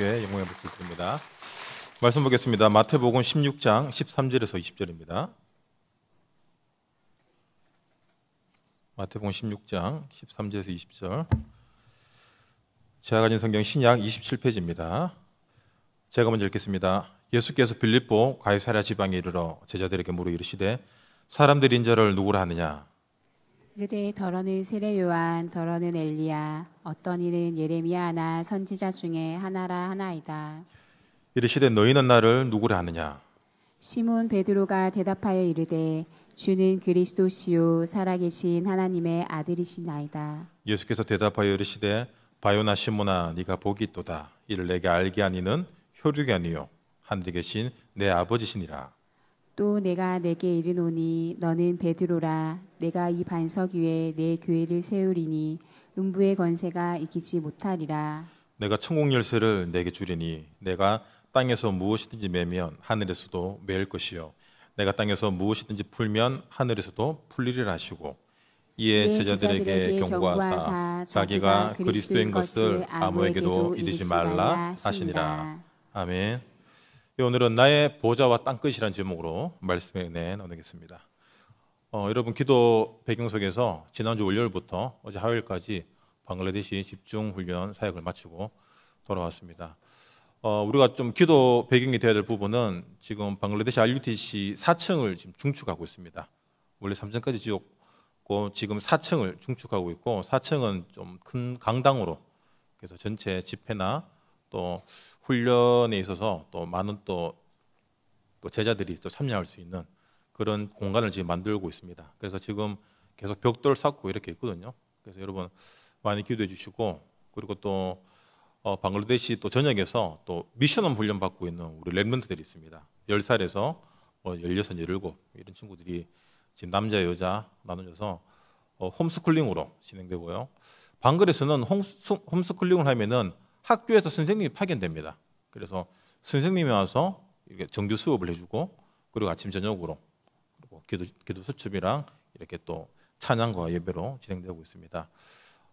하님께 영광의 박수 드립니다. 말씀 보겠습니다. 마태복음 16장 13절에서 20절입니다. 마태복음 16장 13절에서 20절. 제가 가진 성경 신약 27페이지입니다. 제가 먼저 읽겠습니다. 예수께서 빌립보 가이사랴 지방에 이르러 제자들에게 물어 이르시되 사람들이 인자를 누구라 하느냐 그대 더러는 세례요한 더러는 엘리야 어떤 이는 예레미야 하나 선지자 중에 하나라 하나이다. 이르시되 너희는 나를 누구라 하느냐? 시몬 베드로가 대답하여 이르되 주는 그리스도시요 살아계신 하나님의 아들이시나이다. 예수께서 대답하여 이르시되 바요나 시몬아 네가 복이 있도다 이를 내게 알게 하니는 효력이 아니요 하늘에 계신 내 아버지시니라. 또 내가 내게 이르노니 너는 베드로라 내가 이 반석 위에 내 교회를 세우리니 음부의 권세가 이기지 못하리라 내가 천국 열쇠를 내게 주리니 내가 땅에서 무엇이든지 매면 하늘에서도 매일 것이요 내가 땅에서 무엇이든지 풀면 하늘에서도 풀리리라 하시고 이에 제자들에게, 경고하사 자기가 그리스도인 것을 아무에게도 이르지 말라 하시니라 아멘 예, 오늘은 나의 보좌와 땅끝이라는 제목으로 말씀에 네, 나누겠습니다. 어, 여러분 기도 배경 속에서 지난주 월요일부터 어제 화요일까지 방글라데시 집중 훈련 사역을 마치고 돌아왔습니다. 어, 우리가 좀 기도 배경이 되어야 될 부분은 지금 방글라데시 RUTC 4층을 지금 중축하고 있습니다. 원래 3층까지 지었고 지금 4층을 중축하고 있고 4층은 좀 큰 강당으로 그래서 전체 집회나 또 훈련에 있어서 또 많은 또, 또 제자들이 또 참여할 수 있는 그런 공간을 지금 만들고 있습니다. 그래서 지금 계속 벽돌 쌓고 이렇게 있거든요. 그래서 여러분 많이 기도해 주시고 그리고 또 어, 방글라데시 또 전역에서 또 미션홈 훈련 받고 있는 우리 랩런트들이 있습니다. 10살에서 뭐 16, 17 이런 친구들이 지금 남자 여자 나눠져서 어, 홈스쿨링으로 진행되고요. 방글에서는 홈스쿨링을 하면은 학교에서 선생님이 파견됩니다. 그래서 선생님이 와서 이렇게 정규 수업을 해주고 그리고 아침 저녁으로 그리고 기도 기도 수첩이랑 이렇게 또 찬양과 예배로 진행되고 있습니다.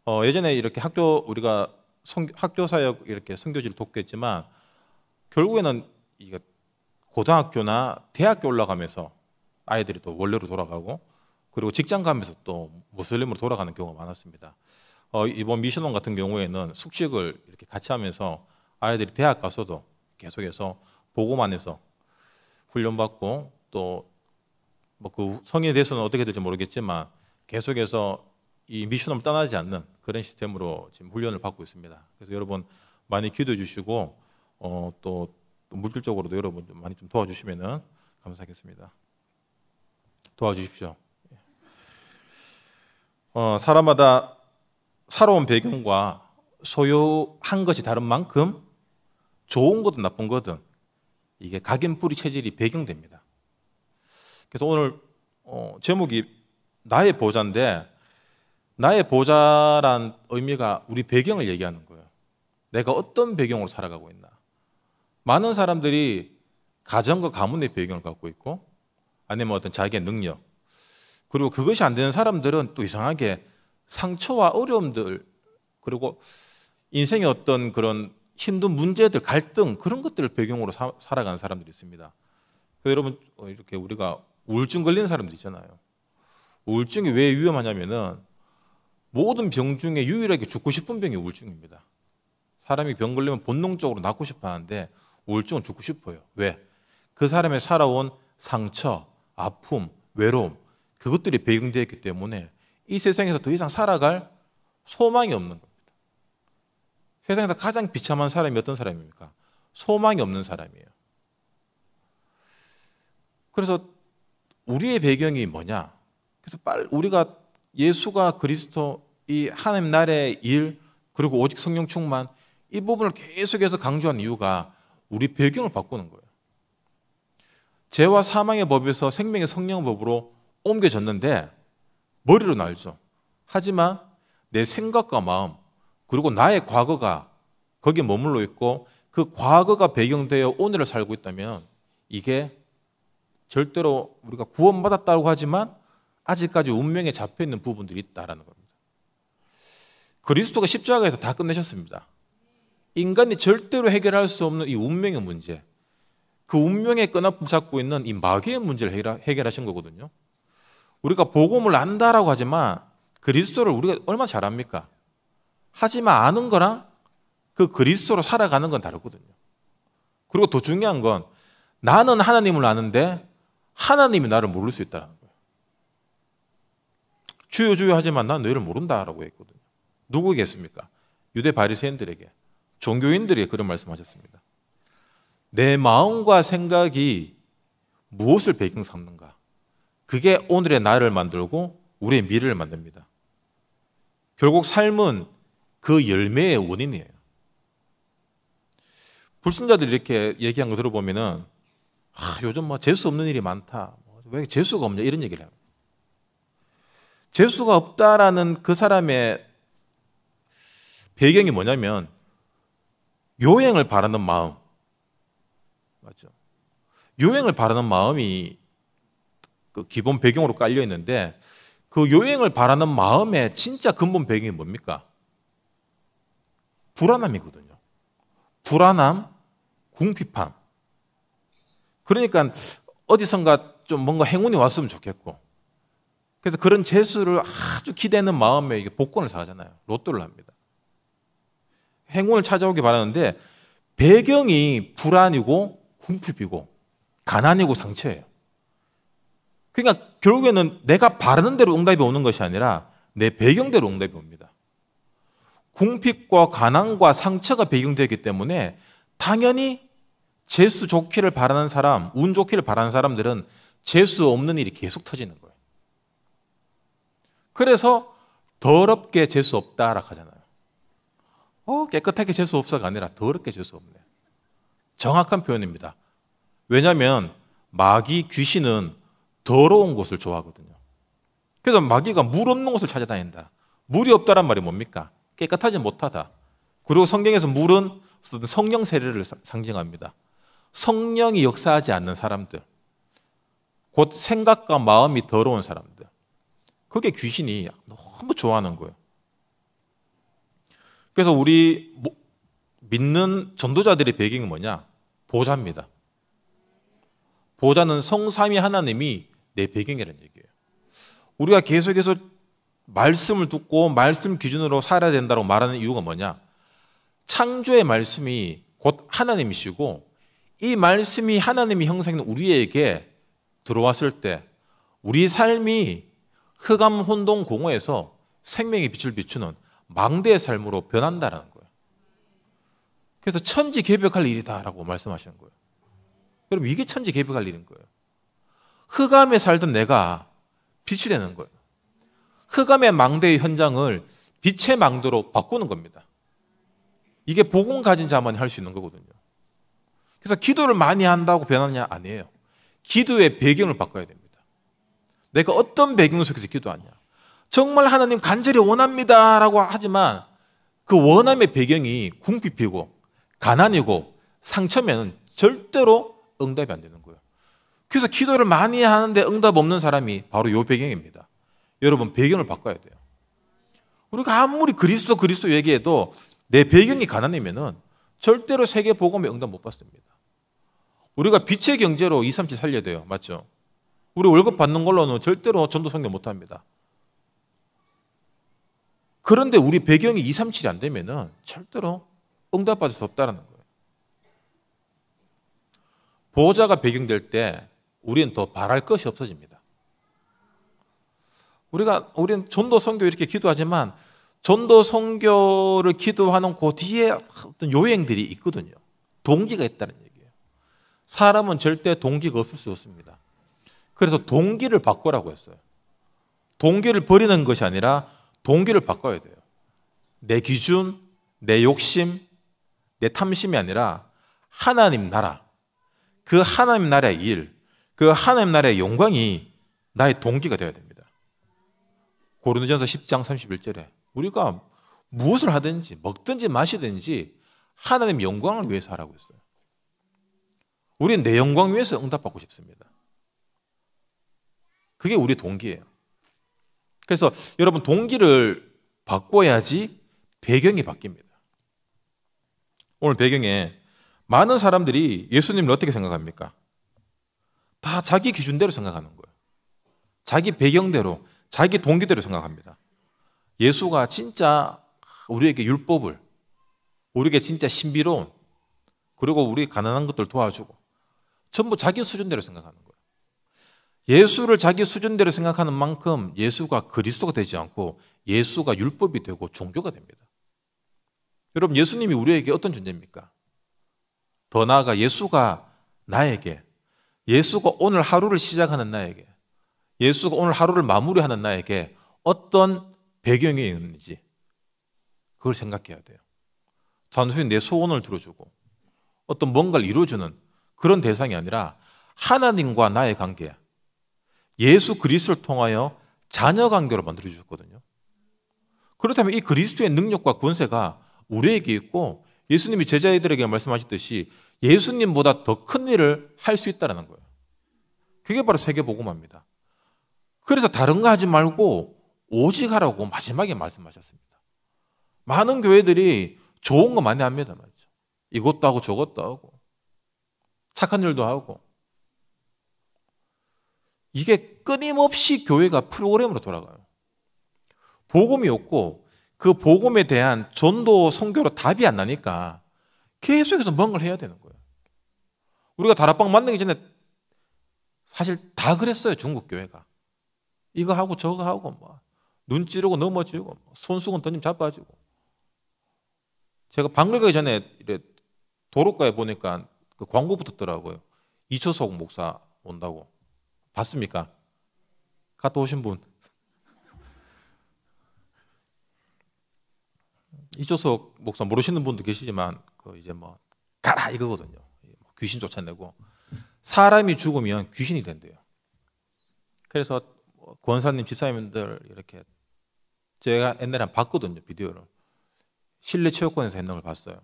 어, 예전에 이렇게 학교 우리가 성, 학교 사역 이렇게 선교지를 돕겠지만 결국에는 이게 고등학교나 대학교 올라가면서 아이들이 또 원래로 돌아가고 그리고 직장 가면서 또 무슬림으로 돌아가는 경우가 많았습니다. 어, 이번 미션원 같은 경우에는 숙직을 이렇게 같이 하면서 아이들이 대학 가서도 계속해서 보고만 해서 훈련받고 또뭐그 성인에 대해서는 어떻게 될지 모르겠지만 계속해서 이 미션을 떠나지 않는 그런 시스템으로 지금 훈련을 받고 있습니다. 그래서 여러분 많이 기도해 주시고 어, 또 물질적으로도 여러분 좀 많이 좀도와주시면 감사하겠습니다. 도와주십시오. 예. 어, 사람마다 살아온 배경과 소유한 것이 다른 만큼 좋은 것도 나쁜 거든 이게 각인뿌리 체질이 배경됩니다. 그래서 오늘 어, 제목이 나의 보좌인데 나의 보좌란 의미가 우리 배경을 얘기하는 거예요. 내가 어떤 배경으로 살아가고 있나. 많은 사람들이 가정과 가문의 배경을 갖고 있고 아니면 어떤 자기의 능력 그리고 그것이 안 되는 사람들은 또 이상하게 상처와 어려움들 그리고 인생의 어떤 그런 힘든 문제들, 갈등 그런 것들을 배경으로 사, 살아가는 사람들이 있습니다. 여러분 어, 이렇게 우리가 우울증 걸리는 사람들 있잖아요. 우울증이 왜 위험하냐면은 모든 병 중에 유일하게 죽고 싶은 병이 우울증입니다. 사람이 병 걸리면 본능적으로 낫고 싶어 하는데 우울증은 죽고 싶어요. 왜? 그 사람의 살아온 상처, 아픔, 외로움 그것들이 배경되어 있기 때문에 이 세상에서 더 이상 살아갈 소망이 없는 겁니다. 세상에서 가장 비참한 사람이 어떤 사람입니까? 소망이 없는 사람이에요. 그래서 우리의 배경이 뭐냐? 그래서 빨 우리가 예수가 그리스도 이 하나님 나라의 일 그리고 오직 성령 충만 이 부분을 계속해서 강조한 이유가 우리 배경을 바꾸는 거예요. 죄와 사망의 법에서 생명의 성령 법으로 옮겨졌는데 머리로는 알죠. 하지만 내 생각과 마음 그리고 나의 과거가 거기에 머물러 있고 그 과거가 배경되어 오늘을 살고 있다면 이게 절대로 우리가 구원받았다고 하지만 아직까지 운명에 잡혀 있는 부분들이 있다라는 겁니다. 그리스도가 십자가에서 다 끝내셨습니다. 인간이 절대로 해결할 수 없는 이 운명의 문제, 그 운명의 끈을 붙잡고 있는 이 마귀의 문제를 해결하신 거거든요. 우리가 복음을 안다라고 하지만 그리스도를 우리가 얼마나 잘압니까 하지만 아는 거랑 그 그리스도로 살아가는 건 다르거든요. 그리고 더 중요한 건 나는 하나님을 아는데 하나님이 나를 모를 수 있다는 거예요. 주여 주여 하지만 난 너희를 모른다라고 했거든요. 누구겠습니까? 유대 바리새인들에게 종교인들에게 그런 말씀하셨습니다. 내 마음과 생각이 무엇을 배경 삼는가? 그게 오늘의 나를 만들고 우리의 미래를 만듭니다. 결국 삶은 그 열매의 원인이에요. 불신자들이 이렇게 얘기한 거 들어보면은 아, 요즘 뭐 재수 없는 일이 많다. 왜 재수가 없냐 이런 얘기를 해요. 재수가 없다라는 그 사람의 배경이 뭐냐면 요행을 바라는 마음. 맞죠? 요행을 바라는 마음이 그 기본 배경으로 깔려 있는데 그여행을 바라는 마음의 진짜 근본 배경이 뭡니까? 불안함이거든요. 불안함, 궁핍함. 그러니까 어디선가 좀 뭔가 행운이 왔으면 좋겠고. 그래서 그런 재수를 아주 기대는 마음에 이게 복권을 사잖아요. 로또를 합니다. 행운을 찾아오기 바라는데 배경이 불안이고 궁핍이고 가난이고 상처예요. 그러니까 결국에는 내가 바라는 대로 응답이 오는 것이 아니라 내 배경대로 응답이 옵니다. 궁핍과 가난과 상처가 배경되기 때문에 당연히 재수 좋기를 바라는 사람, 운 좋기를 바라는 사람들은 재수 없는 일이 계속 터지는 거예요. 그래서 더럽게 재수 없다라 하잖아요. 어, 깨끗하게 재수 없어가 아니라 더럽게 재수 없네. 정확한 표현입니다. 왜냐하면 마귀 귀신은 더러운 곳을 좋아하거든요. 그래서 마귀가 물 없는 곳을 찾아다닌다. 물이 없다란 말이 뭡니까? 깨끗하지 못하다. 그리고 성경에서 물은 성령 세례를 상징합니다. 성령이 역사하지 않는 사람들. 곧 생각과 마음이 더러운 사람들. 그게 귀신이 너무 좋아하는 거예요. 그래서 우리 믿는 전도자들의 배경이 뭐냐? 보좌입니다. 보좌는 성삼위 하나님이 내 배경이라는 얘기예요. 우리가 계속해서 말씀을 듣고 말씀 기준으로 살아야 된다고 말하는 이유가 뭐냐? 창조의 말씀이 곧 하나님이시고 이 말씀이 하나님이 형상인 우리에게 들어왔을 때 우리 삶이 흑암 혼동 공허에서 생명의 빛을 비추는 망대의 삶으로 변한다라는 거예요. 그래서 천지 개벽할 일이다라고 말씀하시는 거예요. 그럼 이게 천지 개벽할 일인 거예요. 흑암에 살던 내가 빛이 되는 거예요. 흑암의 망대의 현장을 빛의 망대로 바꾸는 겁니다. 이게 복음 가진 자만이 할 수 있는 거거든요. 그래서 기도를 많이 한다고 변하냐? 아니에요. 기도의 배경을 바꿔야 됩니다. 내가 어떤 배경 속에서 기도하냐? 정말 하나님 간절히 원합니다. 라고 하지만 그 원함의 배경이 궁핍이고 가난이고 상처면 절대로 응답이 안 되는 그래서 기도를 많이 하는데 응답 없는 사람이 바로 요 배경입니다. 여러분 배경을 바꿔야 돼요. 우리가 아무리 그리스도 그리스도 얘기해도 내 배경이 가난이면은 절대로 세계 복음에 응답 못 받습니다. 우리가 빛의 경제로 2, 3치 살려야 돼요. 맞죠? 우리 월급 받는 걸로는 절대로 전도 성교 못 합니다. 그런데 우리 배경이 2, 3, 7이 안 되면은 절대로 응답받을 수 없다라는 거예요. 보호자가 배경될 때 우리는 더 바랄 것이 없어집니다. 우리가 우리는 전도 선교 이렇게 기도하지만 전도 선교를 기도하는 그 뒤에 어떤 요행들이 있거든요. 동기가 있다는 얘기예요. 사람은 절대 동기가 없을 수 없습니다. 그래서 동기를 바꾸라고 했어요. 동기를 버리는 것이 아니라 동기를 바꿔야 돼요. 내 기준, 내 욕심, 내 탐심이 아니라 하나님 나라, 그 하나님 나라의 일, 그 하나님 나라의 영광이 나의 동기가 되어야 됩니다. 고린도전서 10장 31절에 우리가 무엇을 하든지 먹든지 마시든지 하나님 영광을 위해서 하라고 했어요. 우리는 내 영광 위해서 응답받고 싶습니다. 그게 우리 동기예요. 그래서 여러분 동기를 바꿔야지 배경이 바뀝니다. 오늘 배경에 많은 사람들이 예수님을 어떻게 생각합니까? 다 자기 기준대로 생각하는 거예요. 자기 배경대로, 자기 동기대로 생각합니다. 예수가 진짜 우리에게 율법을, 우리에게 진짜 신비로운, 그리고 우리 가난한 것들 도와주고, 전부 자기 수준대로 생각하는 거예요. 예수를 자기 수준대로 생각하는 만큼 예수가 그리스도가 되지 않고 예수가 율법이 되고 종교가 됩니다. 여러분, 예수님이 우리에게 어떤 존재입니까? 더 나아가 예수가 나에게 예수가 오늘 하루를 시작하는 나에게 예수가 오늘 하루를 마무리하는 나에게 어떤 배경이 있는지 그걸 생각해야 돼요. 단순히 내 소원을 들어주고 어떤 뭔가를 이루어주는 그런 대상이 아니라 하나님과 나의 관계 예수 그리스를 통하여 자녀 관계로 만들어 주셨거든요. 그렇다면 이 그리스도의 능력과 권세가 우리에게 있고 예수님이 제자들에게 말씀하셨듯이 예수님보다 더 큰 일을 할 수 있다는 거예요. 그게 바로 세계복음화입니다. 그래서 다른 거 하지 말고 오직 하라고 마지막에 말씀하셨습니다. 많은 교회들이 좋은 거 많이 합니다. 맞죠? 이것도 하고 저것도 하고 착한 일도 하고 이게 끊임없이 교회가 프로그램으로 돌아가요. 복음이 없고 그 복음에 대한 전도 성교로 답이 안 나니까 계속해서 뭔가를 해야 되는 거예요. 우리가 다락방 만나기 전에 사실 다 그랬어요. 중국 교회가. 이거 하고 저거 하고 뭐. 눈 찌르고 넘어지고 뭐. 손수건 던지면 자빠지고 제가 방글 가기 전에 도로가에 보니까 그 광고 붙었더라고요. 이초석 목사 온다고. 봤습니까? 갔다 오신 분. 이초석 목사 모르시는 분도 계시지만 그 이제 뭐 가라 이거거든요. 예, 뭐 귀신 쫓아내고 사람이 죽으면 귀신이 된대요. 그래서 뭐 권사님, 집사님들 이렇게 제가 옛날에 한 봤거든요 비디오를 실내 체육관에서 했는 걸 봤어요.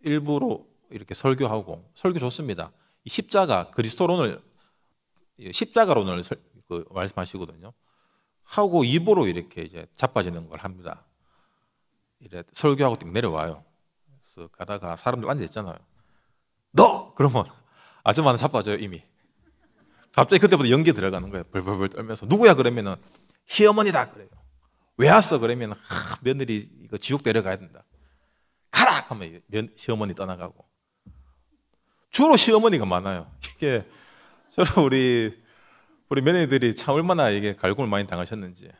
일부러 이렇게 설교하고 설교 좋습니다. 이 십자가 그리스도론을 십자가론을 그 말씀하시거든요. 하고 입으로 이렇게 이제 자빠지는 걸 합니다. 이래 설교하고 내려와요. 쓱 그 가다가 사람들 앉아있잖아요. 너! 그러면 아줌마는 자빠져요, 이미. 갑자기 그때부터 연기 들어가는 거예요. 벌벌벌 떨면서. 누구야? 그러면은 시어머니다! 그래요. 왜 왔어? 그러면 하, 며느리 이거 지옥 데려가야 된다. 가라! 하면 시어머니 떠나가고. 주로 시어머니가 많아요. 이게 저로 우리 우리 며느리들이 참 얼마나 이게 갈굼을 많이 당하셨는지.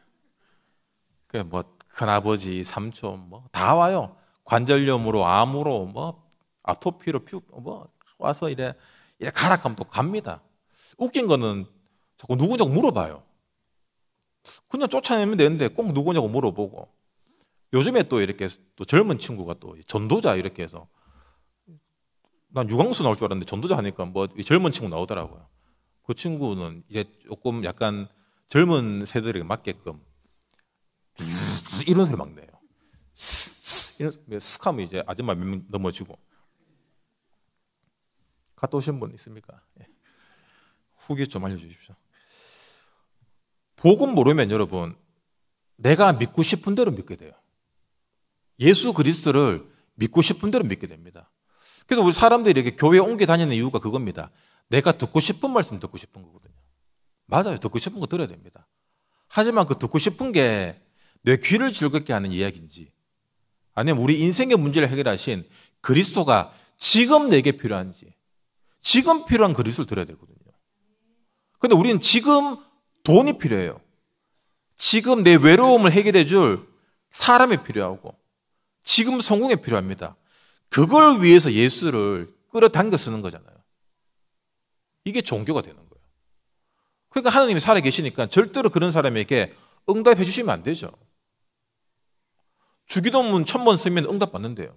그 뭐 큰아버지, 삼촌 뭐 다 와요. 관절염으로 암으로 뭐 아토피로 퓨뭐 와서 이래 이래 가라 하면 갑니다. 웃긴 거는 자꾸 누구냐고 물어봐요. 그냥 쫓아내면 되는데 꼭 누구냐고 물어보고 요즘에 또 이렇게 또 젊은 친구가 또 전도자 이렇게 해서 난 유광수 나올 줄 알았는데 전도자 하니까 뭐 젊은 친구 나오더라고요. 그 친구는 이제 조금 약간 젊은 세들에게 맞게끔 이런 소리 막 내요. 뭐 스카면 이제 아줌마 몇명 넘어지고 갔다 오신 분 있습니까? 예. 후기 좀 알려주십시오. 복음 모르면 여러분 내가 믿고 싶은 대로 믿게 돼요. 예수 그리스도를 믿고 싶은 대로 믿게 됩니다. 그래서 우리 사람들이 이렇게 교회 옮겨 다니는 이유가 그겁니다. 내가 듣고 싶은 말씀 듣고 싶은 거거든요. 맞아요. 듣고 싶은 거 들어야 됩니다. 하지만 그 듣고 싶은 게 내 귀를 즐겁게 하는 이야기인지 아니면 우리 인생의 문제를 해결하신 그리스도가 지금 내게 필요한지, 지금 필요한 그리스도를 들어야 되거든요. 근데 우리는 지금 돈이 필요해요. 지금 내 외로움을 해결해 줄 사람이 필요하고, 지금 성공이 필요합니다. 그걸 위해서 예수를 끌어당겨 쓰는 거잖아요. 이게 종교가 되는 거예요. 그러니까 하나님이 살아계시니까 절대로 그런 사람에게 응답해 주시면 안 되죠. 주기도문 천번 쓰면 응답 받는데요.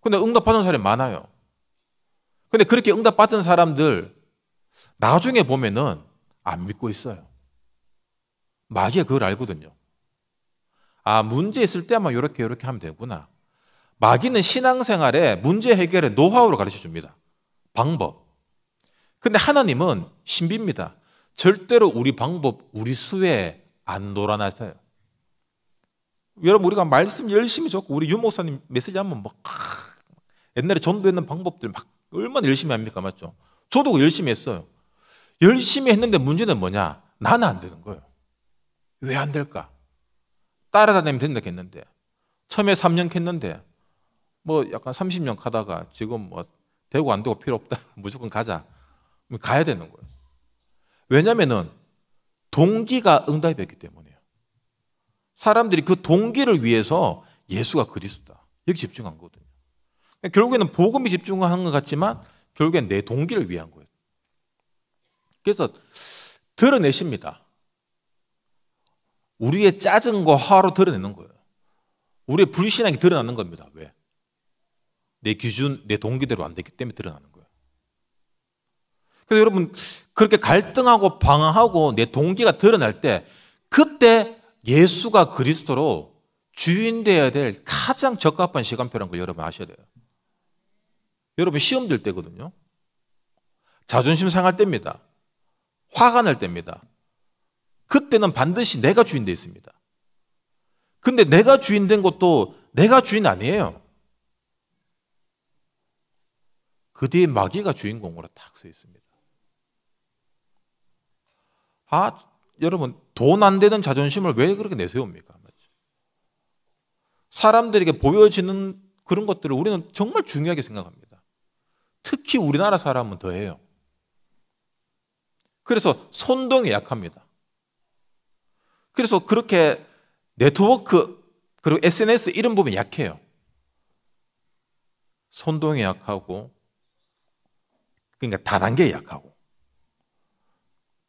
근데 응답받은 사람이 많아요. 근데 그렇게 응답받은 사람들 나중에 보면은 안 믿고 있어요. 마귀가 그걸 알거든요. 아, 문제 있을 때만 이렇게 이렇게 하면 되구나. 마귀는 신앙생활에 문제 해결의 노하우를 가르쳐 줍니다. 방법. 근데 하나님은 신비입니다. 절대로 우리 방법, 우리 수에 안 놀아나서요. 여러분 우리가 말씀 열심히 적고 우리 유목사님 메시지 하면 막 옛날에 전도했는 방법들 막 얼마나 열심히 합니까 맞죠? 저도 열심히 했어요. 열심히 했는데 문제는 뭐냐? 나는 안 되는 거예요. 왜 안 될까? 따라다니면 된다 했는데 처음에 3년 했는데 뭐 약간 30년 가다가 지금 뭐 되고 안 되고 필요 없다 무조건 가자 가야 되는 거예요. 왜냐면은 동기가 응답이었기 때문이에요. 사람들이 그 동기를 위해서 예수가 그리스도다. 여기 집중한 거거든요. 그러니까 결국에는 복음이 집중한 것 같지만 결국엔 내 동기를 위한 거예요. 그래서 드러내십니다. 우리의 짜증과 화로 드러내는 거예요. 우리의 불신앙이 드러나는 겁니다. 왜? 내 기준, 내 동기대로 안 됐기 때문에 드러나는 거예요. 그래서 여러분 그렇게 갈등하고 방황하고 내 동기가 드러날 때 그때 예수가 그리스도로 주인 되어야 될 가장 적합한 시간표라는 걸 여러분 아셔야 돼요. 여러분 시험 될 때거든요. 자존심 상할 때입니다. 화가 날 때입니다. 그때는 반드시 내가 주인 되어 있습니다. 근데 내가 주인 된 것도 내가 주인 아니에요. 그 뒤에 마귀가 주인공으로 딱서 있습니다. 아, 여러분, 돈 안 되는 자존심을 왜 그렇게 내세웁니까? 사람들에게 보여지는 그런 것들을 우리는 정말 중요하게 생각합니다. 특히 우리나라 사람은 더해요. 그래서 손동이 약합니다. 그래서 그렇게 네트워크 그리고 SNS 이런 부분이 약해요. 손동이 약하고 그러니까 다단계 약하고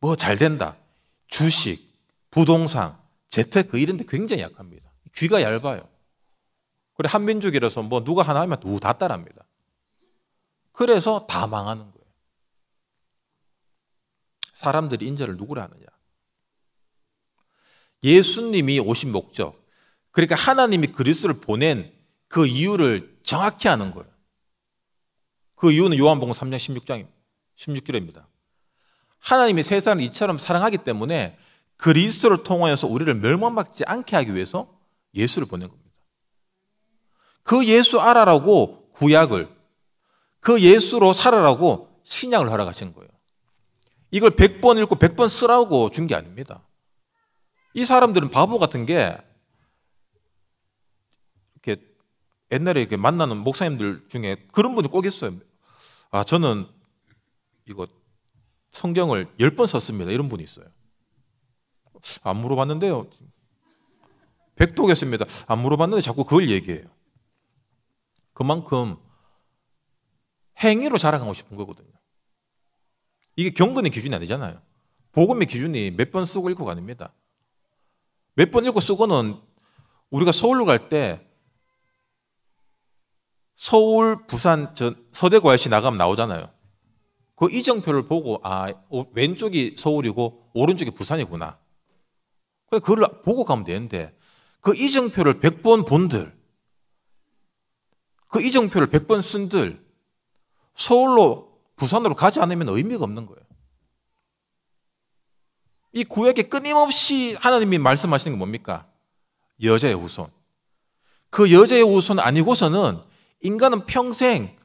뭐잘 된다. 주식, 부동산, 재테크 이런 데 굉장히 약합니다. 귀가 얇아요. 그래 한민족이라서 뭐 누가 하나 하면 누다 따라합니다. 그래서 다 망하는 거예요. 사람들이 인자를 누구를 하느냐. 예수님이 오신 목적, 그러니까 하나님이 그리스를 보낸 그 이유를 정확히 아는 거예요. 그 이유는 요한복음 3장 16장 16절입니다. 하나님이 세상을 이처럼 사랑하기 때문에 그리스도를 통하여서 우리를 멸망받지 않게 하기 위해서 예수를 보낸 겁니다. 그 예수 알아라고 구약을, 그 예수로 살아라고 신약을 허락하신 거예요. 이걸 100번 읽고 100번 쓰라고 준 게 아닙니다. 이 사람들은 바보 같은 게 이렇게 옛날에 이렇게 만나는 목사님들 중에 그런 분이 꼭 있어요. 아, 저는 이거 성경을 1 0번 썼습니다. 이런 분이 있어요. 안 물어봤는데요. 백독했습니다. 안 물어봤는데 자꾸 그걸 얘기해요. 그만큼 행위로 자랑하고 싶은 거거든요. 이게 경건의 기준이 아니잖아요. 복음의 기준이 몇 번 쓰고 읽고가 아닙니다. 몇 번 읽고 쓰고는 우리가 서울로 갈 때 서울, 부산, 서대과시 나가면 나오잖아요. 그 이정표를 보고 아 왼쪽이 서울이고 오른쪽이 부산이구나. 그걸 보고 가면 되는데 그 이정표를 100번 본들 그 이정표를 100번 쓴들 서울로 부산으로 가지 않으면 의미가 없는 거예요. 이 구약에 끊임없이 하나님이 말씀하시는 게 뭡니까? 여자의 후손. 그 여자의 후손 아니고서는 인간은 평생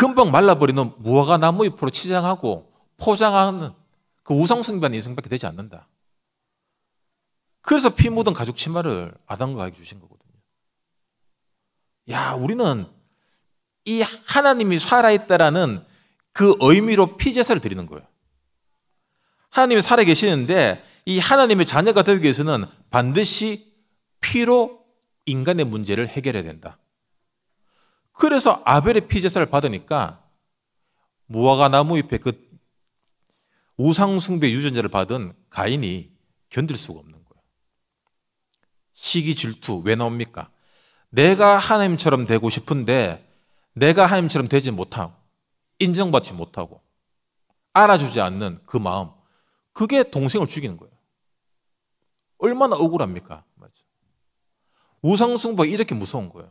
금방 말라버리는 무화과 나무 잎으로 치장하고 포장하는 그 우상숭배한 인생밖에 되지 않는다. 그래서 피 묻은 가죽 치마를 아담과 에게 주신 거거든요. 야, 우리는 이 하나님이 살아있다라는 그 의미로 피제사를 드리는 거예요. 하나님이 살아계시는데 이 하나님의 자녀가 되기 위해서는 반드시 피로 인간의 문제를 해결해야 된다. 그래서 아벨의 피제사를 받으니까 무화과 나무 잎에 그 우상숭배 유전자를 받은 가인이 견딜 수가 없는 거예요. 시기 질투 왜 나옵니까? 내가 하나님처럼 되고 싶은데 내가 하나님처럼 되지 못하고 인정받지 못하고 알아주지 않는 그 마음 그게 동생을 죽이는 거예요. 얼마나 억울합니까? 우상숭배 이렇게 무서운 거예요.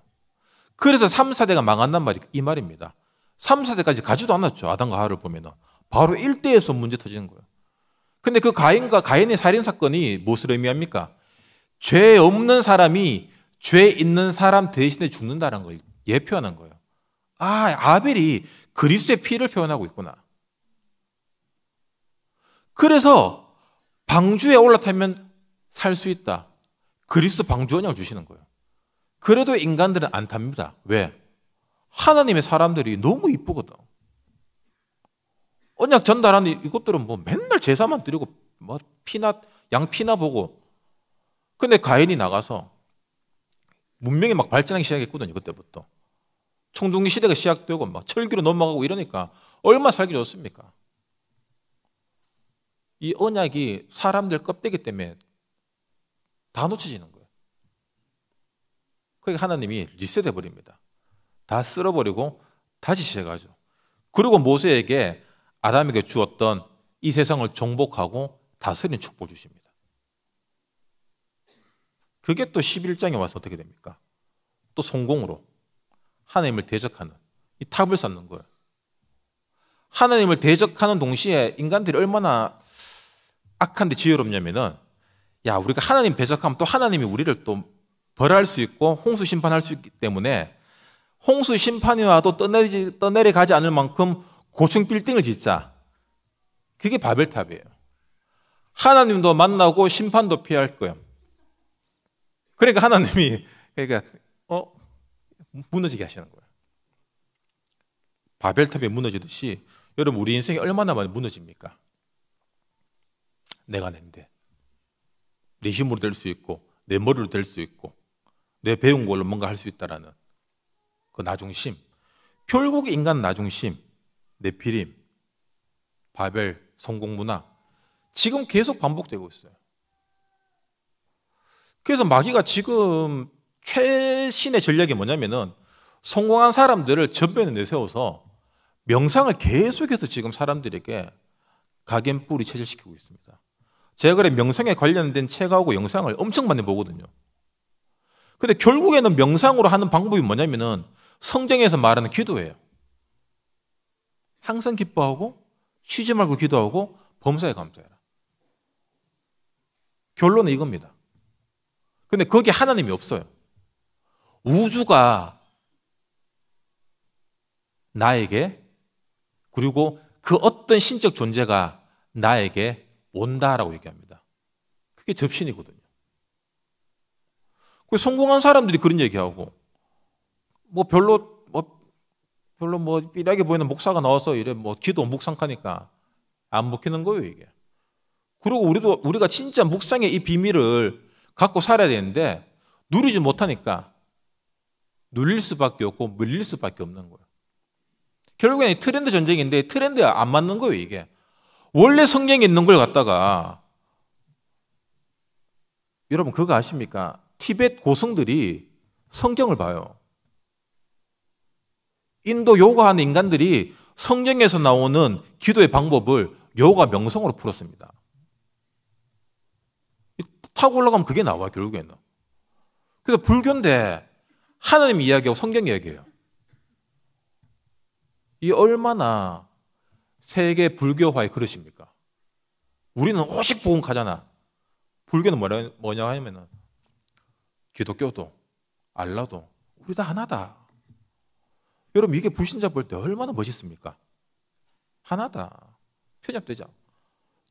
그래서 3, 4대가 망한단 말이 이 말입니다. 3, 4대까지 가지도 않았죠. 아담과 하를 보면 바로 일대에서 문제 터지는 거예요. 근데 그 가인과 가인의 살인 사건이 무엇을 의미합니까? 죄 없는 사람이 죄 있는 사람 대신에 죽는다는 걸 예표하는 거예요. 아, 아벨이 그리스의 피를 표현하고 있구나. 그래서 방주에 올라타면 살 수 있다. 그리스 방주원형을 주시는 거예요. 그래도 인간들은 안 탑니다. 왜? 하나님의 사람들이 너무 이쁘거든. 언약 전달하는 이것들은 뭐 맨날 제사만 드리고 뭐 피나 양 피나 보고. 근데 가인이 나가서 문명이 막 발전하기 시작했거든요. 그때부터 청동기 시대가 시작되고 막 철기로 넘어가고 이러니까 얼마 살기 좋습니까? 이 언약이 사람들 껍데기 때문에 다 놓쳐지는 거예요. 그게 하나님이 리셋해 버립니다. 다 쓸어버리고 다시 시작하죠. 그리고 모세에게 아람에게 주었던 이 세상을 정복하고 다스린 축복을 주십니다. 그게 또 11장에 와서 어떻게 됩니까? 또 성공으로 하나님을 대적하는 이 탑을 쌓는 거예요. 하나님을 대적하는 동시에 인간들이 얼마나 악한데 지혜롭냐면은 야 우리가 하나님 대적하면 또 하나님이 우리를 또 벌할 수 있고 홍수 심판할 수 있기 때문에 홍수 심판이 와도 떠내리, 떠내려가지 않을 만큼 고층 빌딩을 짓자. 그게 바벨탑이에요. 하나님도 만나고 심판도 피할 거예요. 그러니까 하나님이 그러니까 어 무너지게 하시는 거예요. 바벨탑이 무너지듯이 여러분 우리 인생이 얼마나 많이 무너집니까? 내가 낸데 내 힘으로 될 수 있고 내 머리로 될 수 있고 내 배운 걸로 뭔가 할 수 있다라는 그 나중심. 결국 인간 나중심, 내피림, 바벨, 성공 문화 지금 계속 반복되고 있어요. 그래서 마귀가 지금 최신의 전략이 뭐냐면은 성공한 사람들을 전면에 내세워서 명상을 계속해서 지금 사람들에게 가겐 뿌리 체질시키고 있습니다. 제가 그래 명상에 관련된 책하고 영상을 엄청 많이 보거든요. 근데 결국에는 명상으로 하는 방법이 뭐냐면은 성경에서 말하는 기도예요. 항상 기뻐하고 쉬지 말고 기도하고 범사에 감사해라. 결론은 이겁니다. 근데 거기 하나님이 없어요. 우주가 나에게 그리고 그 어떤 신적 존재가 나에게 온다라고 얘기합니다. 그게 접신이거든요. 그 성공한 사람들이 그런 얘기하고 뭐 별로 뭐 별로 뭐 삐라게 보이는 목사가 나와서 이래 뭐 기도 묵상하니까 안 먹히는 거예요 이게. 그리고 우리도 우리가 진짜 묵상의 이 비밀을 갖고 살아야 되는데 누리지 못하니까 눌릴 수밖에 없고 물릴 수밖에 없는 거예요. 결국에는 트렌드 전쟁인데 트렌드에 안 맞는 거예요 이게. 원래 성경에 있는 걸 갖다가 여러분 그거 아십니까? 티벳 고성들이 성경을 봐요. 인도 요가하는 인간들이 성경에서 나오는 기도의 방법을 요가 명성으로 풀었습니다. 타고 올라가면 그게 나와 결국에는. 그래서 불교인데 하나님 이야기하고 성경 이야기예요. 이 얼마나 세계 불교화의 그릇입니까? 우리는 오직 보험 가잖아. 불교는 뭐냐, 뭐냐 하면은 기독교도 알라도 우리 다 하나다. 여러분 이게 불신자 볼 때 얼마나 멋있습니까? 하나다. 편협되지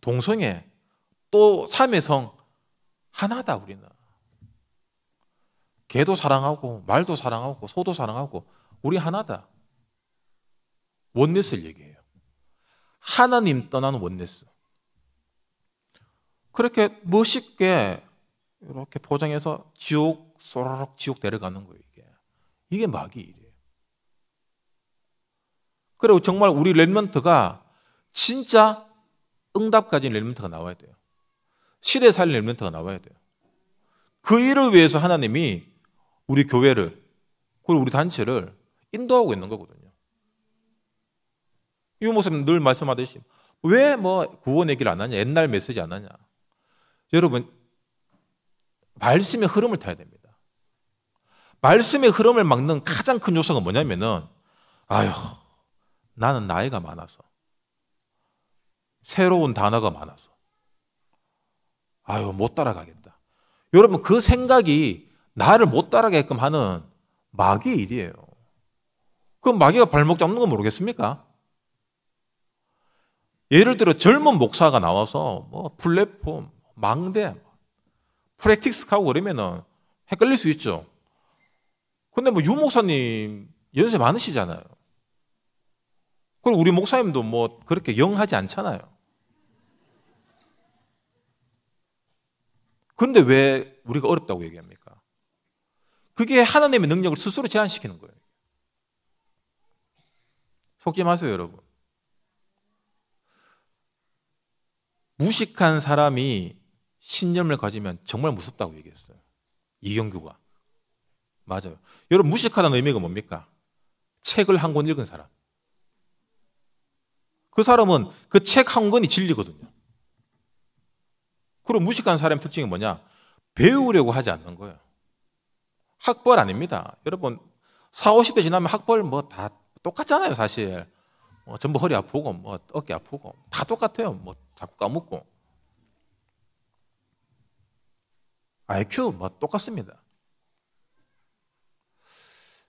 동성애 또삼의성 하나다 우리는. 개도 사랑하고 말도 사랑하고 소도 사랑하고 우리 하나다. 원넷을 얘기해요. 하나님 떠난 원넷스 그렇게 멋있게 이렇게 포장해서 지옥 쏘라록 지옥 내려가는 거예요 이게 이게 마귀 일이에요. 그리고 정말 우리 렘먼트가 진짜 응답 까지 렘먼트가 나와야 돼요. 시대 살린 렘먼트가 나와야 돼요. 그 일을 위해서 하나님이 우리 교회를 그리고 우리 단체를 인도하고 있는 거거든요. 유 모습은 늘 말씀하듯이 왜 뭐구원 얘기를 안 하냐 옛날 메시지 안 하냐 여러분 말씀의 흐름을 타야 됩니다. 말씀의 흐름을 막는 가장 큰 요소가 뭐냐면은 아휴 나는 나이가 많아서 새로운 단어가 많아서 아유 못 따라가겠다. 여러분 그 생각이 나를 못 따라가게끔 하는 마귀의 일이에요. 그럼 마귀가 발목 잡는 거 모르겠습니까? 예를 들어 젊은 목사가 나와서 뭐 플랫폼, 망대 프랙틱스 하고 그러면은 헷갈릴 수 있죠. 근데 뭐 유 목사님 연세 많으시잖아요. 그리고 우리 목사님도 뭐 그렇게 영하지 않잖아요. 그데왜 우리가 어렵다고 얘기합니까? 그게 하나님의 능력을 스스로 제한시키는 거예요. 속지 마세요, 여러분. 무식한 사람이 신념을 가지면 정말 무섭다고 얘기했어요. 이경규가. 맞아요. 여러분, 무식하다는 의미가 뭡니까? 책을 한 권 읽은 사람. 그 사람은 그 책 한 권이 진리거든요. 그럼 무식한 사람의 특징이 뭐냐? 배우려고 하지 않는 거예요. 학벌 아닙니다. 여러분, 40, 50대 지나면 학벌 뭐 다 똑같잖아요, 사실. 뭐 전부 허리 아프고, 뭐 어깨 아프고. 다 똑같아요. 뭐 자꾸 까먹고. IQ 뭐 똑같습니다.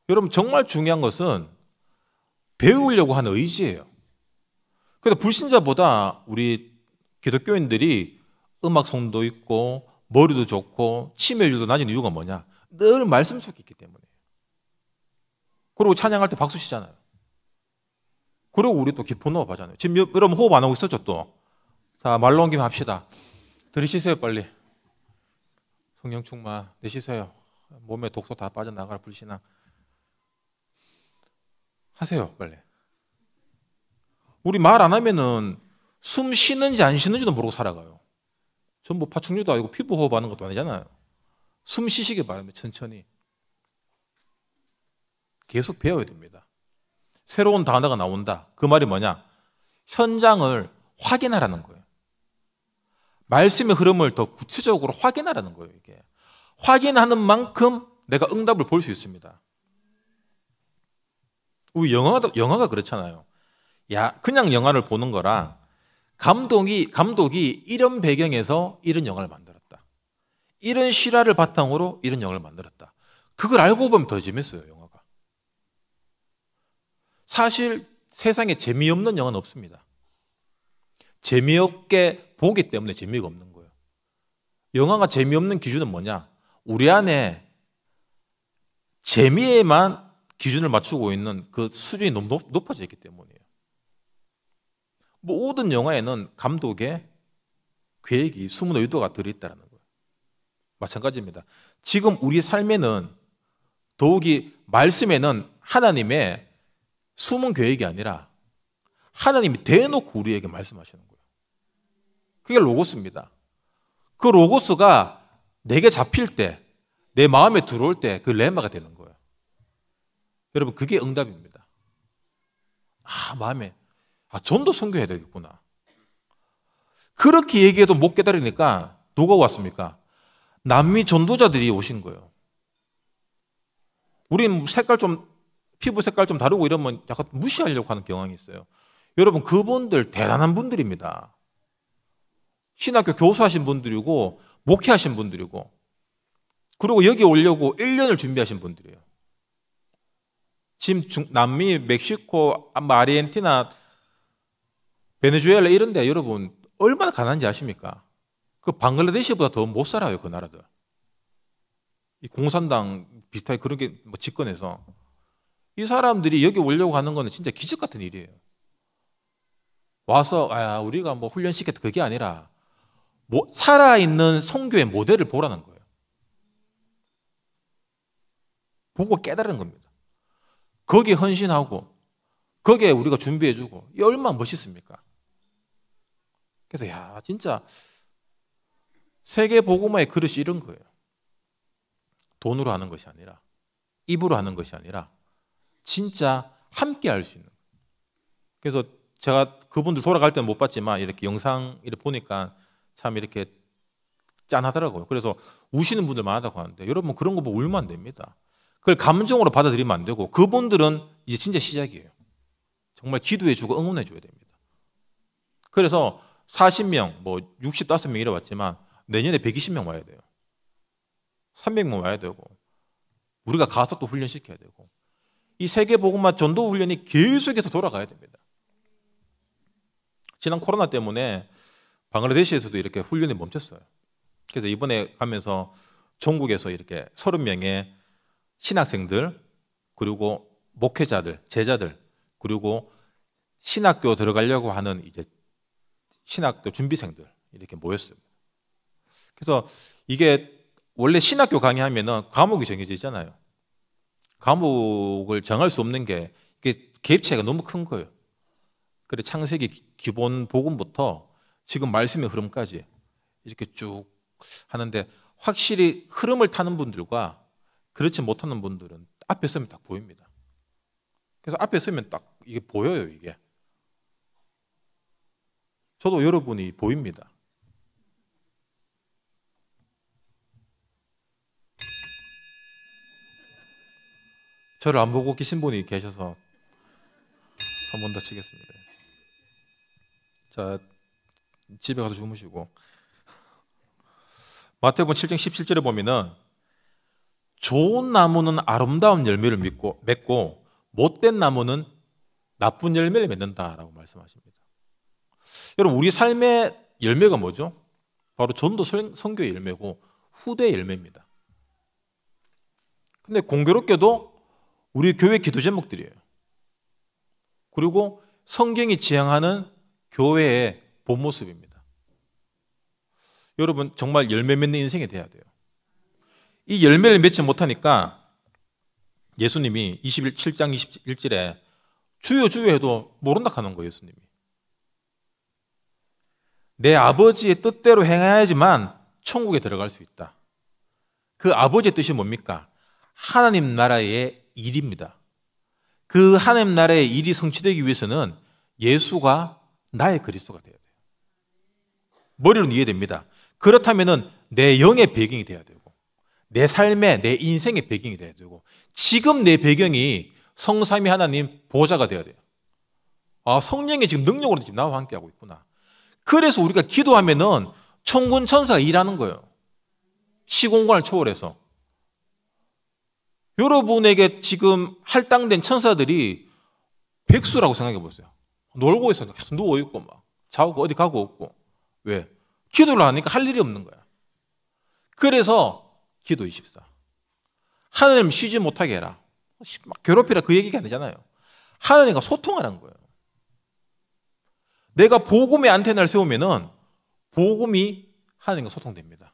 여러분 정말 중요한 것은 배우려고 하는 의지예요. 그래서 불신자보다 우리 기독교인들이 음악 성도 있고 머리도 좋고 치매율도 낮은 이유가 뭐냐? 늘 말씀 속에 있기 때문에. 요 그리고 찬양할 때 박수 치잖아요. 그리고 우리 또 깊은 호흡 하잖아요. 지금 여러분 호흡 안 하고 있었죠 또. 자, 말 나온 김에 합시다. 들으시세요 빨리. 성령 충만 내시세요 몸에 독소 다 빠져나갈 불신앙. 하세요, 빨리. 우리 말 안 하면은 숨 쉬는지 안 쉬는지도 모르고 살아가요. 전부 뭐 파충류도 아니고 피부 호흡하는 것도 아니잖아요. 숨 쉬시기 바랍니다. 천천히. 계속 배워야 됩니다. 새로운 단어가 나온다. 그 말이 뭐냐? 현장을 확인하라는 거예요. 말씀의 흐름을 더 구체적으로 확인하라는 거예요, 이게. 확인하는 만큼 내가 응답을 볼 수 있습니다. 우리 영화, 영화가 그렇잖아요. 야, 그냥 영화를 보는 거랑 감독이, 감독이 이런 배경에서 이런 영화를 만들었다. 이런 실화를 바탕으로 이런 영화를 만들었다. 그걸 알고 보면 더 재밌어요, 영화가. 사실 세상에 재미없는 영화는 없습니다. 재미없게 보기 때문에 재미가 없는 거예요. 영화가 재미없는 기준은 뭐냐? 우리 안에 재미에만 기준을 맞추고 있는 그 수준이 너무 높, 아져 있기 때문이에요. 모든 영화에는 감독의 계획이 숨은 의도가 들어있다는 거예요. 마찬가지입니다. 지금 우리 삶에는 더욱이 말씀에는 하나님의 숨은 계획이 아니라 하나님이 대놓고 우리에게 말씀하시는 거예요. 그게 로고스입니다. 그 로고스가 내게 잡힐 때, 내 마음에 들어올 때 그 레마가 되는 거예요. 여러분, 그게 응답입니다. 아, 마음에, 아, 전도 성교해야 되겠구나. 그렇게 얘기해도 못 깨달으니까 누가 왔습니까? 남미 전도자들이 오신 거예요. 우린 색깔 좀, 피부 색깔 좀 다르고 이러면 약간 무시하려고 하는 경향이 있어요. 여러분, 그분들 대단한 분들입니다. 신학교 교수하신 분들이고 목회하신 분들이고 그리고 여기 오려고 1년을 준비하신 분들이에요. 지금 중, 남미, 멕시코, 뭐 아르헨티나, 베네수엘라 이런데 여러분 얼마나 가난한지 아십니까? 그 방글라데시보다 더 못 살아요 그 나라들. 이 공산당 비슷하게 그런 게 뭐 집권해서 이 사람들이 여기 오려고 하는 거는 진짜 기적 같은 일이에요. 와서 아 우리가 뭐 훈련시켰다 그게 아니라 뭐, 살아있는 성교의 모델을 보라는 거예요. 보고 깨달은 겁니다. 거기에 헌신하고 거기에 우리가 준비해주고 이 얼마나 멋있습니까? 그래서 야 진짜 세계 보고마의 그릇이 이런 거예요. 돈으로 하는 것이 아니라 입으로 하는 것이 아니라 진짜 함께 할 수 있는. 그래서 제가 그분들 돌아갈 때는 못 봤지만 이렇게 영상 이렇게 보니까 참 이렇게 짠하더라고요. 그래서 우시는 분들 많다고 하는데 여러분 그런 거 보고 울면 안 됩니다. 그걸 감정으로 받아들이면 안 되고 그분들은 이제 진짜 시작이에요. 정말 기도해주고 응원해줘야 됩니다. 그래서 40명, 뭐 65명 이래 왔지만 내년에 120명 와야 돼요. 300명 와야 되고 우리가 가서 도 훈련시켜야 되고 이 세계 보음화 전도 훈련이 계속해서 돌아가야 됩니다. 지난 코로나 때문에 방글라데시에서도 이렇게 훈련이 멈췄어요. 그래서 이번에 가면서 전국에서 이렇게 30명의 신학생들 그리고 목회자들, 제자들 그리고 신학교 들어가려고 하는 이제 신학교 준비생들 이렇게 모였습니다. 그래서 이게 원래 신학교 강의하면은 과목이 정해져 있잖아요. 과목을 정할 수 없는 게 이게 개입체가 너무 큰 거예요. 그래 창세기 기본 복음부터 지금 말씀의 흐름까지 이렇게 쭉 하는데 확실히 흐름을 타는 분들과 그렇지 못하는 분들은 앞에 서면 딱 보입니다. 그래서 앞에 서면 딱 이게 보여요, 이게. 저도 여러분이 보입니다. 저를 안 보고 계신 분이 계셔서 한 번 더 치겠습니다. 자, 집에 가서 주무시고 마태복음 7장 17절에 보면은 좋은 나무는 아름다운 열매를 믿고 맺고 못된 나무는 나쁜 열매를 맺는다라고 말씀하십니다. 여러분 우리 삶의 열매가 뭐죠? 바로 전도 성교의 열매고 후대의 열매입니다. 근데 공교롭게도 우리 교회 기도 제목들이에요. 그리고 성경이 지향하는 교회의 본 모습입니다. 여러분 정말 열매 맺는 인생이 돼야 돼요. 이 열매를 맺지 못하니까 예수님이 27장 21절에 주여 주여 해도 모른다 하는 거예요, 예수님이. 내 아버지의 뜻대로 행해야지만 천국에 들어갈 수 있다. 그 아버지의 뜻이 뭡니까? 하나님 나라의 일입니다. 그 하나님 나라의 일이 성취되기 위해서는 예수가 나의 그리스도가 돼요. 머리로는 이해됩니다. 그렇다면내 영의 배경이 돼야 되고 내 삶의 내 인생의 배경이 돼야 되고 지금 내 배경이 성삼위 하나님 보좌가 돼야 돼요. 아 성령의 지금 능력으로 지금 나와 함께 하고 있구나. 그래서 우리가 기도하면은 천군 천사가 일하는 거예요. 시공간을 초월해서 여러분에게 지금 할당된 천사들이 백수라고 생각해 보세요. 놀고 있어요. 계속 누워 있고 막 자고 어디 가고 없고 왜? 기도를 하니까 할 일이 없는 거야. 그래서 기도 24. 하나님 쉬지 못하게 해라. 막 괴롭히라 그 얘기가 아잖아요 하나님과 소통하는 거예요. 내가 복음의 안테나를 세우면은 복음이 하나님과 소통됩니다.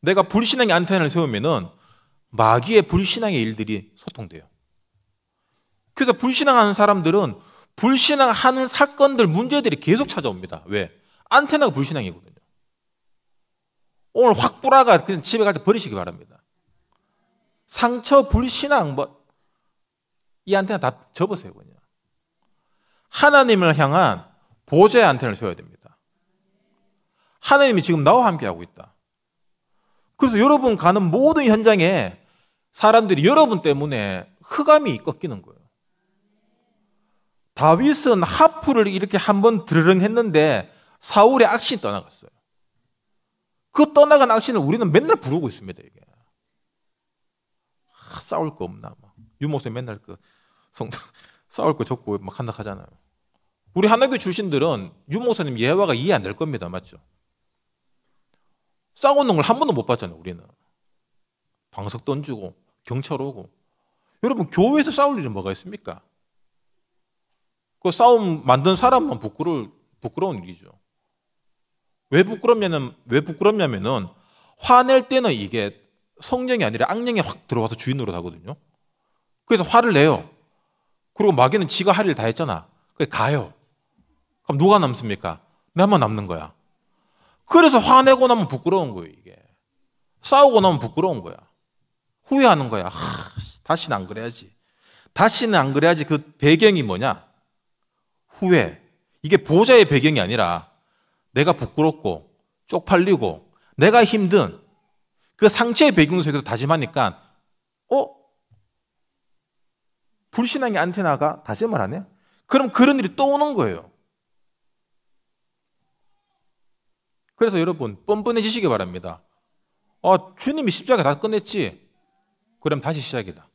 내가 불신앙의 안테나를 세우면은 마귀의 불신앙의 일들이 소통돼요. 그래서 불신앙하는 사람들은 불신앙하는 사건들, 문제들이 계속 찾아옵니다. 왜? 안테나가 불신앙이거든요. 오늘 확 뿌라가 그냥 집에 갈 때 버리시기 바랍니다. 상처, 불신앙, 뭐, 이 안테나 다 접으세요, 그냥. 하나님을 향한 보좌의 안테나를 세워야 됩니다. 하나님이 지금 나와 함께하고 있다. 그래서 여러분 가는 모든 현장에 사람들이 여러분 때문에 흑암이 꺾이는 거예요. 다윗은 하프를 이렇게 한 번 드르릉 했는데 사울의 악신이 떠나갔어요. 그 떠나간 악신을 우리는 맨날 부르고 있습니다, 이게. 아, 싸울 거 없나. 막. 유목사 맨날 그 성, 싸울 거좋고막 한다 하잖아요. 우리 하나교 출신들은 유목사님 예화가 이해 안 될 겁니다. 맞죠? 싸우는 걸 한 번도 못 봤잖아요, 우리는. 방석 던지고, 경찰 오고. 여러분, 교회에서 싸울 일은 뭐가 있습니까? 그 싸움 만든 사람만 부끄러울, 부끄러운 일이죠. 왜 부끄럽냐면, 왜 부끄럽냐면은 화낼 때는 이게 성령이 아니라 악령이 확 들어와서 주인으로 하거든요. 그래서 화를 내요. 그리고 마귀는 지가 할 일 다 했잖아. 그래 가요. 그럼 누가 남습니까? 나만 남는 거야. 그래서 화내고 나면 부끄러운 거예요, 이게. 싸우고 나면 부끄러운 거야. 후회하는 거야. 하, 다시는 안 그래야지. 다시는 안 그래야지 그 배경이 뭐냐? 후회. 이게 보호자의 배경이 아니라 내가 부끄럽고 쪽팔리고 내가 힘든 그 상처의 배경 속에서 다짐하니까 어? 불신앙의 안테나가 다짐을 하네? 그럼 그런 일이 또 오는 거예요. 그래서 여러분 뻔뻔해지시기 바랍니다. 아, 주님이 십자가 다 끝냈지. 그럼 다시 시작이다.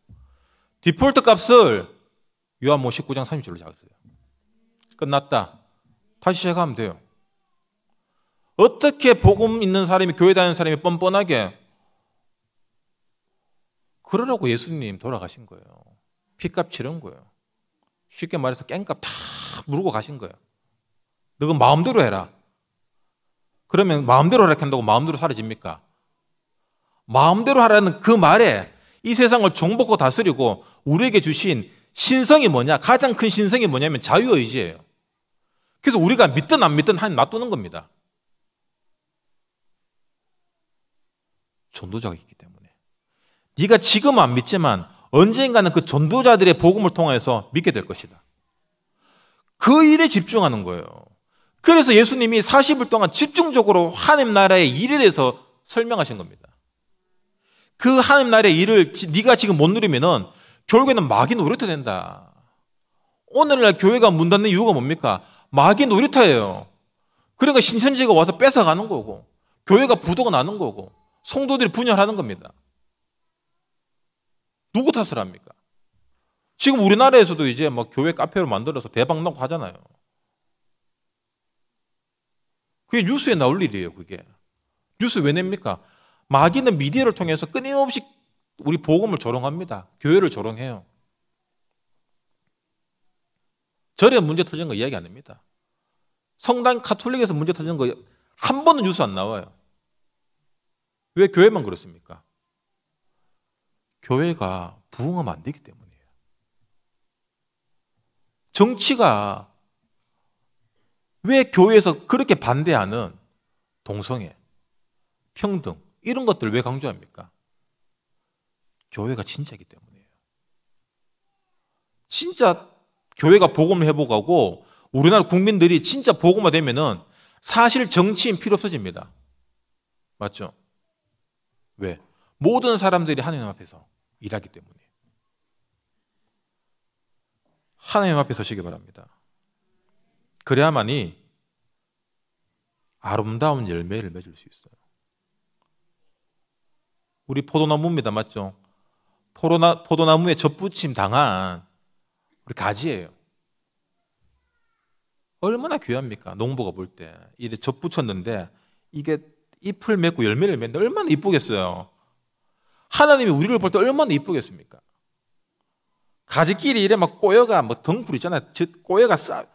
디폴트 값을 요한모 19장 30절로 잡았어요. 끝났다. 다시 시작하면 돼요. 어떻게 복음 있는 사람이 교회 다니는 사람이 뻔뻔하게 그러라고 예수님 돌아가신 거예요. 피값 치른 거예요. 쉽게 말해서 깽값 다 물고 가신 거예요. 너가 마음대로 해라. 그러면 마음대로 하라 한다고 마음대로 사라집니까? 마음대로 하라는 그 말에 이 세상을 정복하고 다스리고 우리에게 주신 신성이 뭐냐? 가장 큰 신성이 뭐냐면 자유의지예요. 그래서 우리가 믿든 안 믿든 하나님 놔두는 겁니다. 전도자가 있기 때문에. 네가 지금 안 믿지만 언젠가는 그 전도자들의 복음을 통해서 믿게 될 것이다. 그 일에 집중하는 거예요. 그래서 예수님이 40일 동안 집중적으로 하나님 나라의 일에 대해서 설명하신 겁니다. 그 하나님 나라의 일을 네가 지금 못 누리면은 결국에는 막이 노릇이 된다. 오늘날 교회가 문 닫는 이유가 뭡니까? 마귀 놀이터예요. 그러니까 신천지가 와서 뺏어가는 거고 교회가 부도가 나는 거고 성도들이 분열하는 겁니다. 누구 탓을 합니까? 지금 우리나라에서도 이제 막 뭐 교회 카페를 만들어서 대박 나고 하잖아요. 그게 뉴스에 나올 일이에요, 그게. 뉴스 왜 냅니까? 마귀는 미디어를 통해서 끊임없이 우리 복음을 조롱합니다. 교회를 조롱해요. 절에 문제 터진 거 이야기 아닙니다 성당 카톨릭에서 문제 터진 거 한 번도 뉴스 안 나와요. 왜 교회만 그렇습니까? 교회가 부흥하면 안 되기 때문이에요. 정치가 왜 교회에서 그렇게 반대하는 동성애, 평등 이런 것들 왜 강조합니까? 교회가 진짜이기 때문이에요. 진짜 교회가 복음을 회복하고 우리나라 국민들이 진짜 복음화 되면은 사실 정치인 필요 없어집니다. 맞죠? 왜? 모든 사람들이 하나님 앞에서 일하기 때문에. 하나님 앞에 서시기 바랍니다. 그래야만이 아름다운 열매를 맺을 수 있어요. 우리 포도나무입니다. 맞죠? 포도나, 포도나무에 접붙임 당한 우리 가지예요. 얼마나 귀합니까? 농부가 볼 때. 이래 접 붙였는데 이게 잎을 맺고 열매를 맺는데 얼마나 이쁘겠어요. 하나님이 우리를 볼 때 얼마나 이쁘겠습니까? 가지끼리 이래 막 꼬여가 뭐 덩굴 있잖아요. 꼬여가 싸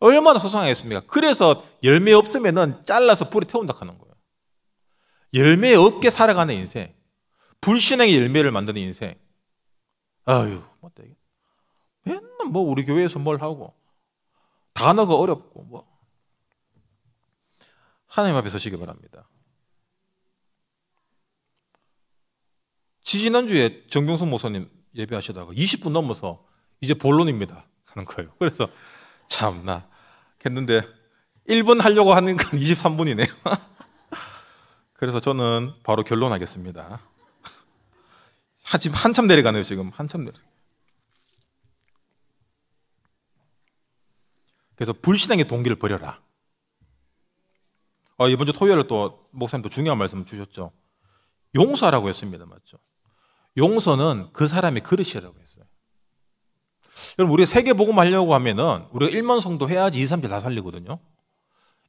얼마나 소상하겠습니까? 그래서 열매 없으면 잘라서 불에 태운다 하는 거예요. 열매 없게 살아가는 인생, 불신앙의 열매를 만드는 인생. 아유, 맞다 뭐 이게. 뭐 우리 교회에서 뭘 하고 단어가 어렵고 뭐 하나님 앞에 서시기 바랍니다. 지지난주에 정경선 모사님 예배하시다가 20분 넘어서 이제 본론입니다 하는 거예요. 그래서 참나 했는데 1분 하려고 하는 건 23분이네요. 그래서 저는 바로 결론하겠습니다. 지 한참 내려가네요, 지금. 한참 내려. 그래서 불신앙의 동기를 버려라. 아, 이번 주 토요일에 또 목사님도 중요한 말씀 주셨죠. 용서라고 했습니다. 맞죠? 용서는 그 사람의 그릇이라고 했어요. 여러분, 우리가 세계복음 하려고 하면은 우리가 1만 성도 해야지 2, 3, 7다 살리거든요.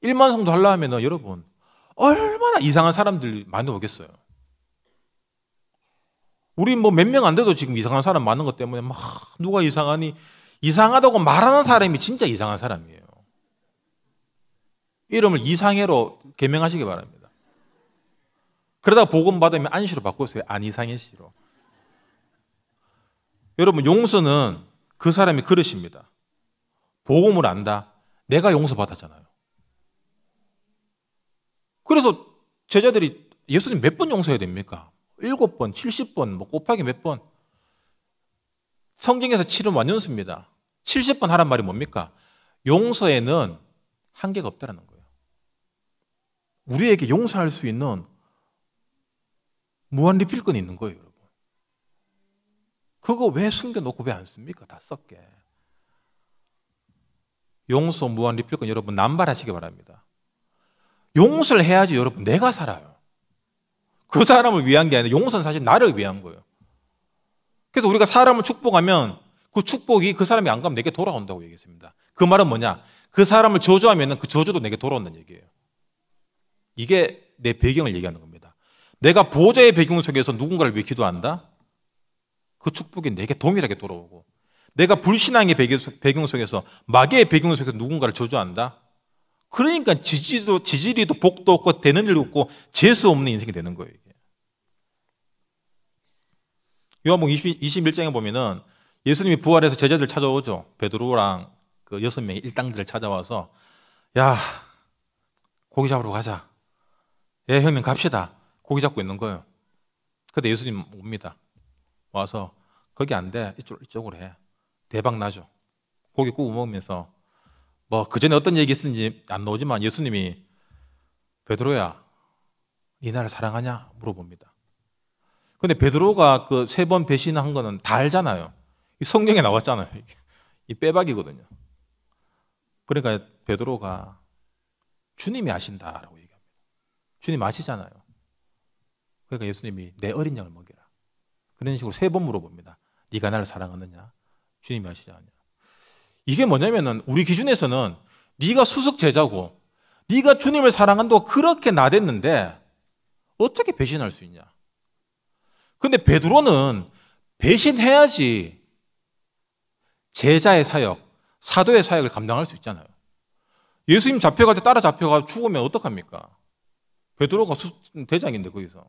1만 성도 하려 하면은 여러분, 얼마나 이상한 사람들이 많이 오겠어요. 우리 뭐 몇 명 안 돼도 지금 이상한 사람 많은 것 때문에 막 누가 이상하니 이상하다고 말하는 사람이 진짜 이상한 사람이에요. 이름을 이상해로 개명하시기 바랍니다. 그러다 복음 받으면 안시로 바꾸세요. 안이상해 시로. 여러분 용서는 그 사람이 그릇입니다. 복음을 안다. 내가 용서 받았잖아요. 그래서 제자들이 예수님 몇 번 용서해야 됩니까? 일 번, 칠십 번, 뭐 곱하기 몇 번. 성경에서 7은 완연수입니다. 70번 하란 말이 뭡니까? 용서에는 한계가 없다라는 거예요. 우리에게 용서할 수 있는 무한 리필권이 있는 거예요, 여러분. 그거 왜 숨겨놓고 왜 안 씁니까? 다 썼게. 용서 무한 리필권 여러분 남발하시기 바랍니다. 용서를 해야지 여러분 내가 살아요. 그 사람을 위한 게 아니라 용서는 사실 나를 위한 거예요. 그래서 우리가 사람을 축복하면 그 축복이 그 사람이 안 가면 내게 돌아온다고 얘기했습니다. 그 말은 뭐냐? 그 사람을 저주하면 그 저주도 내게 돌아온다는 얘기예요. 이게 내 배경을 얘기하는 겁니다. 내가 보좌의 배경 속에서 누군가를 위해 기도한다? 그 축복이 내게 동일하게 돌아오고 내가 불신앙의 배경 속에서 마귀의 배경 속에서 누군가를 저주한다? 그러니까 지지도, 지지리도 복도 없고 되는 일 없고 재수 없는 인생이 되는 거예요. 요한복 21장에 보면은 예수님이 부활해서 제자들 찾아오죠. 베드로랑 그 여섯 명의 일당들을 찾아와서 야 고기 잡으러 가자. 예 형님 갑시다. 고기 잡고 있는 거예요. 근데 예수님 옵니다. 와서 거기 안 돼. 이쪽 이쪽으로 해. 대박 나죠. 고기 구워 먹으면서 뭐 그전에 어떤 얘기 했는지 안 나오지만 예수님이 베드로야 이 네 나를 사랑하냐 물어봅니다. 근데 베드로가 그 세 번 배신한 거는 다 알잖아요. 성경에 나왔잖아요. 이 빼박이거든요. 그러니까 베드로가 주님이 아신다라고 얘기합니다. 주님 아시잖아요. 그러니까 예수님이 내 어린 양을 먹이라. 그런 식으로 세 번 물어봅니다. 네가 나를 사랑하느냐? 주님이 아시지 않냐? 이게 뭐냐면은 우리 기준에서는 네가 수석 제자고 네가 주님을 사랑한다고 그렇게 나댔는데 어떻게 배신할 수 있냐? 근데 베드로는 배신해야지 제자의 사역, 사도의 사역을 감당할 수 있잖아요. 예수님 잡혀갈 때 따라 잡혀가 죽으면 어떡합니까? 베드로가 대장인데 거기서.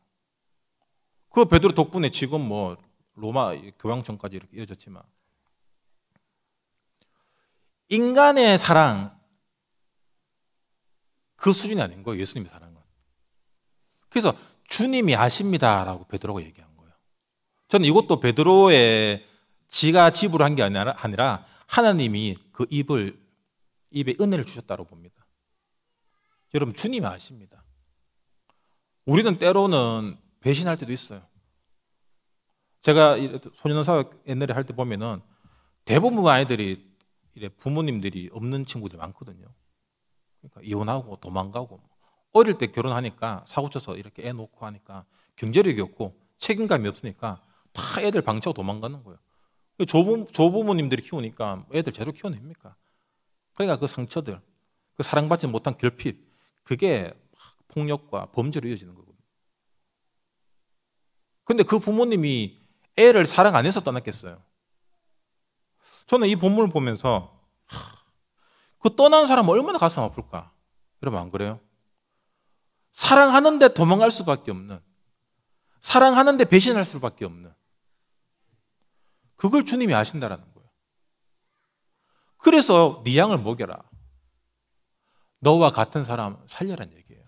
그 베드로 덕분에 지금 뭐 로마 교황청까지 이렇게 이어졌지만 인간의 사랑 그 수준이 아닌 거예요. 예수님의 사랑은. 그래서 주님이 아십니다라고 베드로가 얘기한 거예요. 저는 이것도 베드로의 지가 집으로 한 게 아니라 하나님이 그 입을 입에 은혜를 주셨다고 봅니다. 여러분 주님이 아십니다. 우리는 때로는 배신할 때도 있어요. 제가 소년사 옛날에 할 때 보면은 대부분 아이들이 이래 부모님들이 없는 친구들이 많거든요. 그러니까 이혼하고 도망가고 뭐. 어릴 때 결혼하니까 사고쳐서 이렇게 애 놓고 하니까 경제력이 없고 책임감이 없으니까 다 애들 방치하고 도망가는 거예요. 조부, 조부모님들이 키우니까 애들 제대로 키워냅니까? 그러니까 그 상처들, 그 사랑받지 못한 결핍, 그게 폭력과 범죄로 이어지는 거거든요. 근데 그 부모님이 애를 사랑 안 해서 떠났겠어요. 저는 이 본문을 보면서 그 떠난 사람 얼마나 가슴 아플까? 여러분 안 그래요? 사랑하는데 도망갈 수밖에 없는 사랑하는데 배신할 수밖에 없는 그걸 주님이 아신다라는 거예요. 그래서 네 양을 먹여라. 너와 같은 사람 살려란 얘기예요.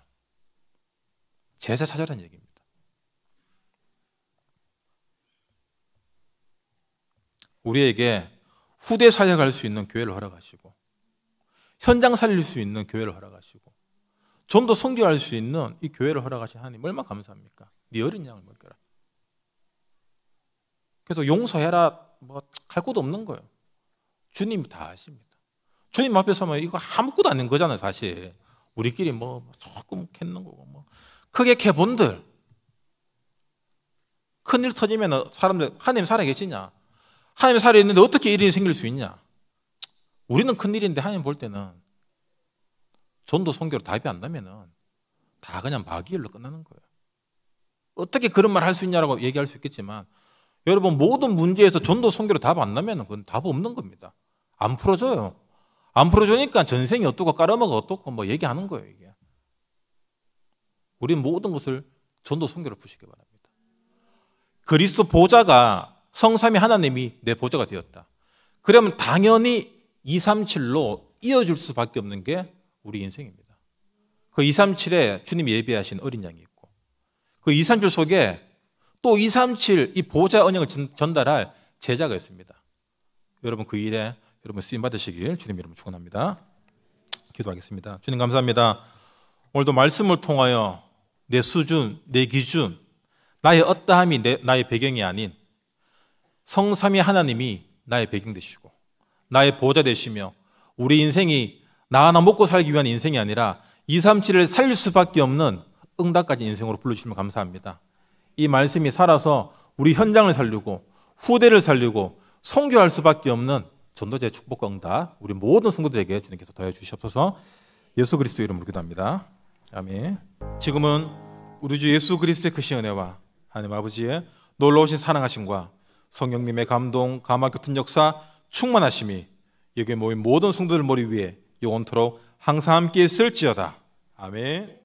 제사 찾으란 얘기입니다. 우리에게 후대 살려갈 수 있는 교회를 허락하시고 현장 살릴 수 있는 교회를 허락하시고 좀 더 성교할 수 있는 이 교회를 허락하신 하나님 얼마나 감사합니까? 네 어린 양을 먹여라. 그래서 용서해라 뭐할 것도 없는 거예요. 주님 다 아십니다. 주님 앞에 서면 뭐 이거 아무것도 아닌 거잖아요, 사실. 우리끼리 뭐 조금 캤는 거고 뭐 크게 캐본들 큰일 터지면 사람들 하나님 살아 계시냐? 하나님 살아 있는데 어떻게 일이 생길 수 있냐? 우리는 큰 일인데 하나님 볼 때는 전도 성교로 답이 안 나면은 다 그냥 마귀일로 끝나는 거예요. 어떻게 그런 말 할 수 있냐라고 얘기할 수 있겠지만 여러분 모든 문제에서 전도 성교로답 안 나면 그건 답 없는 겁니다. 안 풀어줘요. 안 풀어주니까 전생이 어떻고 까르마가 어떻고 뭐 얘기하는 거예요 이게. 우리 모든 것을 전도 선교로 푸시기 바랍니다. 그리스도 보좌가 성삼위 하나님이 내 보좌가 되었다. 그러면 당연히 237로 이어줄 수밖에 없는 게 우리 인생입니다. 그 237에 주님 예배하신 어린 양이 있고 그 237 속에 또 237, 이 보좌 언약을 전달할 제자가 있습니다. 여러분 그 일에 여러분 쓰임 받으시길 주님 이름으로 축원합니다. 기도하겠습니다. 주님 감사합니다. 오늘도 말씀을 통하여 내 수준, 내 기준, 나의 어떠함이 내, 나의 배경이 아닌 성삼위 하나님이 나의 배경 되시고 나의 보호 되시며 우리 인생이 나 하나 먹고 살기 위한 인생이 아니라 237을 살릴 수밖에 없는 응답까지 인생으로 불러주시면 감사합니다. 이 말씀이 살아서 우리 현장을 살리고 후대를 살리고 성교할 수밖에 없는 전도자의 축복과 응답 우리 모든 성도들에게 주님께서 더해 주시옵소서 예수 그리스도 이름으로 기도합니다. 아멘. 지금은 우리 주 예수 그리스도의 크신 은혜와 하나님 아버지의 놀라우신 사랑하심과 성령님의 감동, 감화, 교통 역사 충만하심이 여기 모인 모든 성도들 머리 위에 영원토록 항상 함께 있을지어다. 아멘.